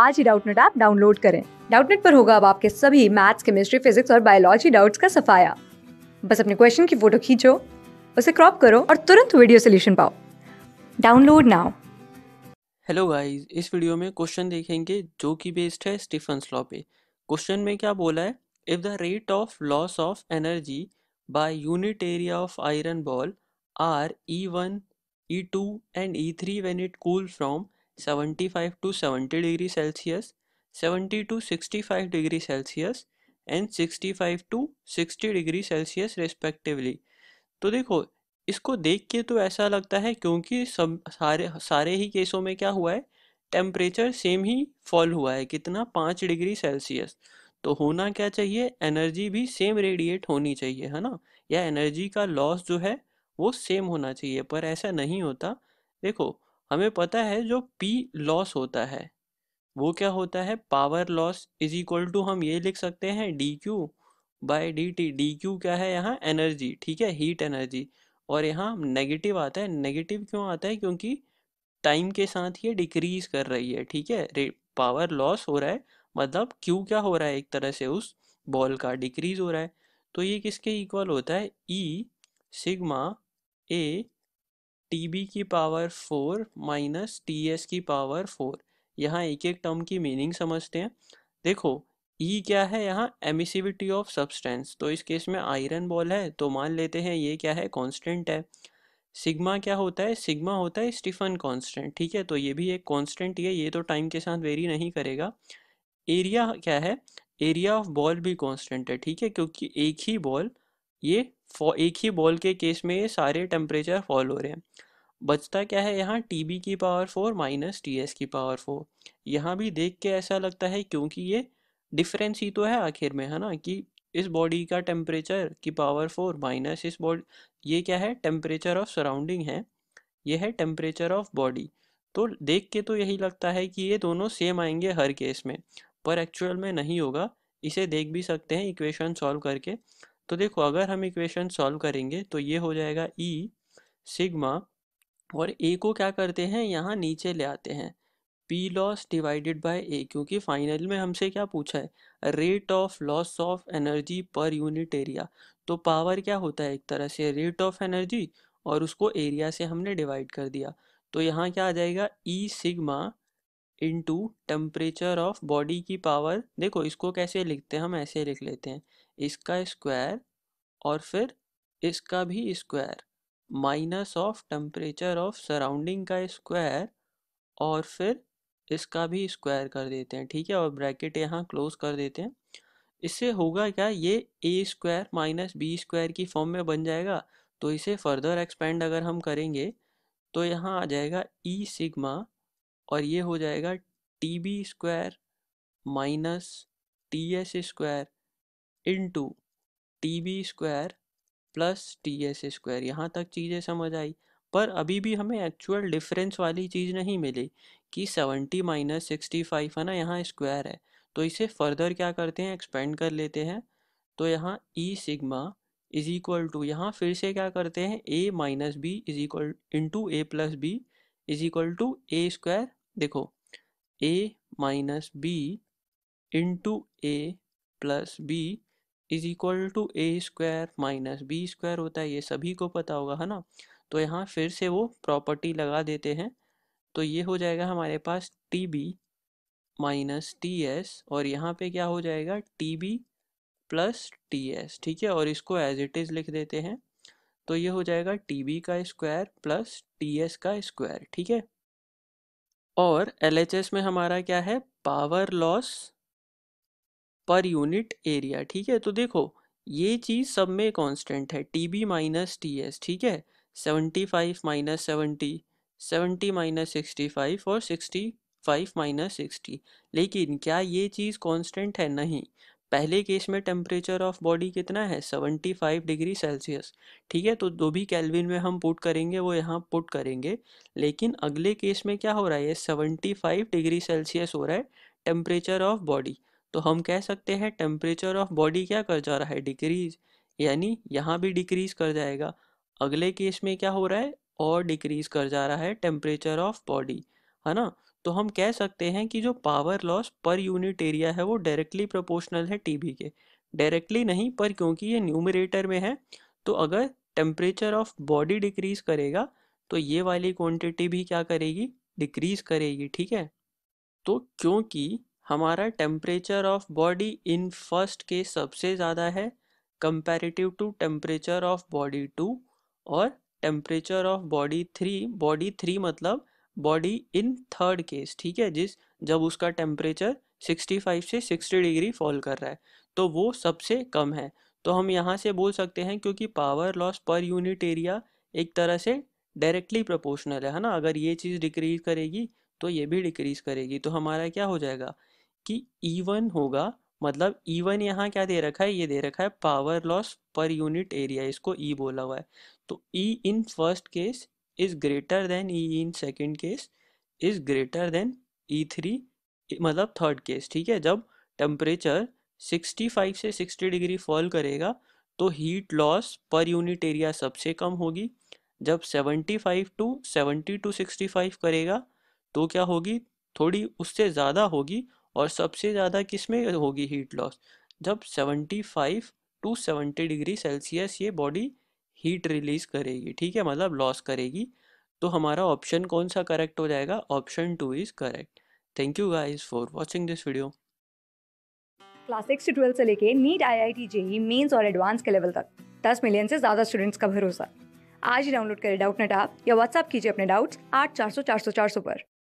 आज ही Doubtnut app download करें डाउटनेट पर होगा अब आपके सभी मैथ्स केमिस्ट्री फिजिक्स और बायोलॉजी डाउट्स का सफाया बस अपने क्वेश्चन की फोटो खींचो उसे क्रॉप करो और तुरंत वीडियो सोल्यूशन पाओ डाउनलोड नाउ हेलो गाइस इस वीडियो में क्वेश्चन देखेंगे जो कि बेस्ड है स्टीफन लॉ पे क्वेश्चन में क्या बोला है if the rate of loss of energy by unit area of iron ball are E one E two and E three when it cool from seventy five to seventy degree Celsius seventy to sixty five degree Celsius and sixty five to sixty degree Celsius respectively तो देखो इसको देख के तो ऐसा लगता है क्योंकि सब सारे सारे ही केसों में क्या हुआ है टेम्परेचर सेम ही फॉल हुआ है कितना पाँच डिग्री सेल्सियस तो होना क्या चाहिए एनर्जी भी सेम रेडिएट होनी चाहिए है ना या एनर्जी का लॉस जो है वो सेम होना चाहिए पर ऐसा नहीं होता देखो हमें पता है जो पी लॉस होता है वो क्या होता है power loss is equal to हम ये लिख सकते हैं d Q by d t d Q क्या है यहाँ एनर्जी ठीक है हीट एनर्जी और यहाँ नेगेटिव आता है नेगेटिव क्यों आता है क्योंकि टाइम के साथ ये डिक्रीज कर रही है ठीक है पावर लॉस हो रहा है मतलब क्यू क्या हो रहा है एक तरह से उस बॉल का डिक्रीज हो रहा है तो ये किसके इक्वल होता है e sigma A T B की power four minus T S की पावर फोर यहाँ एक एक टर्म की मीनिंग समझते हैं देखो ई e क्या है यहाँ एमिसिविटी ऑफ सब्सटेंस तो इस केस में आयरन बॉल है तो मान लेते हैं ये क्या है कांस्टेंट है सिग्मा क्या होता है सिग्मा होता है स्टीफन कांस्टेंट ठीक है तो ये भी एक कांस्टेंट ही है ये तो टाइम के साथ वेरी नहीं करेगा एरिया क्या है एरिया ऑफ बॉल भी कांस्टेंट है ठीक है क्योंकि एक ही बॉल ये एक ही बॉल के केस में ये सारे टेम्परेचर फॉल हो रहे हैं बचता क्या है यहाँ टी बी की power four minus T S की पावर फोर यहाँ भी देख के ऐसा लगता है क्योंकि ये डिफरेंस ही तो है आखिर में है ना कि इस बॉडी का टेम्परेचर की पावर फोर माइनस इस बॉडी ये क्या है टेम्परेचर ऑफ सराउंडिंग है ये है टेम्परेचर ऑफ बॉडी तो देख के तो यही लगता है कि ये दोनों सेम आएंगे हर केस में पर एक्चुअल में नहीं होगा इसे देख भी सकते हैं इक्वेशन सॉल्व करके तो देखो अगर हम इक्वेशन सॉल्व करेंगे तो ये हो जाएगा ई e, सिग्मा और ए को क्या करते हैं यहाँ नीचे ले आते हैं P loss divided by A क्योंकि फाइनल में हमसे क्या पूछा है rate of loss of energy per unit area तो पावर क्या होता है एक तरह से रेट ऑफ एनर्जी और उसको एरिया से हमने डिवाइड कर दिया तो यहाँ क्या आ जाएगा e e, sigma into temperature of body की पावर देखो इसको कैसे लिखते हैं हम ऐसे लिख लेते हैं इसका स्क्वायर और फिर इसका भी square minus of temperature of surrounding का स्क्वायर और फिर इसका भी स्क्वायर कर देते हैं ठीक है और ब्रैकेट यहाँ क्लोज कर देते हैं इससे होगा क्या ये A square minus B square की फॉर्म में बन जाएगा तो इसे फर्दर एक्सपेंड अगर हम करेंगे तो यहाँ आ जाएगा ई e सिग्मा और ये हो जाएगा T B square minus T S square into T B square plus T S square यहाँ तक चीज़ें समझ आई पर अभी भी हमें एक्चुअल डिफरेंस वाली चीज़ नहीं मिली कि सेवेंटी माइनस सिक्सटी फाइव है ना यहाँ स्क्वायर है तो इसे फर्दर क्या करते हैं एक्सपेंड कर लेते हैं तो यहाँ E sigma is equal to यहाँ फिर से क्या करते हैं A minus B is equal into A plus B is equal to A square देखो A minus B into A plus B is equal to A square minus B square होता है ये सभी को पता होगा है ना तो यहाँ फिर से वो प्रॉपर्टी लगा देते हैं तो ये हो जाएगा हमारे पास T B minus T S और यहाँ पे क्या हो जाएगा T B plus T S ठीक है और इसको एज इट इज़ लिख देते हैं तो ये हो जाएगा टी बी का स्क्वायर प्लस टी एस का स्क्वायर ठीक है और एल में हमारा क्या है power loss per unit area ठीक है तो देखो ये चीज़ सब में कांस्टेंट है T B minus T S ठीक है seventy five minus seventy seventy minus sixty five और सिक्सटी फाइव माइनस सिक्सटी लेकिन क्या ये चीज़ कांस्टेंट है नहीं पहले केस में टेम्परेचर ऑफ बॉडी कितना है 75 डिग्री सेल्सियस ठीक है तो जो भी कैलविन में हम पुट करेंगे वो यहाँ पुट करेंगे लेकिन अगले केस में क्या हो रहा है 75 डिग्री सेल्सियस हो रहा है टेम्परेचर ऑफ बॉडी तो हम कह सकते हैं टेम्परेचर ऑफ बॉडी क्या कर जा रहा है डिक्रीज यानी यहाँ भी डिक्रीज कर जाएगा अगले केस में क्या हो रहा है और डिक्रीज कर जा रहा है टेम्परेचर ऑफ बॉडी है ना तो हम कह सकते हैं कि जो power loss per unit area है वो डायरेक्टली प्रोपोर्शनल है टीबी के डायरेक्टली नहीं पर क्योंकि ये न्यूमरेटर में है तो अगर टेम्परेचर ऑफ बॉडी डिक्रीज करेगा तो ये वाली क्वांटिटी भी क्या करेगी डिक्रीज करेगी ठीक है तो क्योंकि हमारा temperature of body in first के सबसे ज़्यादा है comparative to temperature of body two और temperature of body three body three मतलब बॉडी इन थर्ड केस ठीक है जिस जब उसका टेम्परेचर 65 से 60 डिग्री फॉल कर रहा है तो वो सबसे कम है तो हम यहाँ से बोल सकते हैं क्योंकि power loss per unit area एक तरह से डायरेक्टली प्रोपोर्शनल है ना अगर ये चीज़ डिक्रीज करेगी तो ये भी डिक्रीज करेगी तो हमारा क्या हो जाएगा कि ईवन होगा मतलब ईवन यहाँ क्या दे रखा है ये दे रखा है power loss per unit area इसको ई e बोला हुआ है तो E in first case is greater than E in second case is greater than E three मतलब थर्ड केस ठीक है जब टेम्परेचर 65 से 60 डिग्री फॉल करेगा तो heat loss per unit area सबसे कम होगी जब 75 टू 70 टू 65 करेगा तो क्या होगी थोड़ी उससे ज़्यादा होगी और सबसे ज़्यादा किस में होगी हीट लॉस जब 75 टू 70 डिग्री सेल्सियस ये बॉडी हीट रिलीज करेगी ठीक है मतलब लॉस करेगी तो हमारा ऑप्शन कौन सा करेक्ट हो जाएगा option two is correct thank you guys for watching this video class six से ट्वेल्थ से लेके NEET I I T JEE mains और एडवांस के लेवल तक दस मिलियन से ज़्यादा स्टूडेंट्स का भरोसा आज ही डाउनलोड करें डाउट नेट आप या व्हाट्सअप कीजिए अपने डाउट्स आठ चार सौ चार सौ चार सौ पर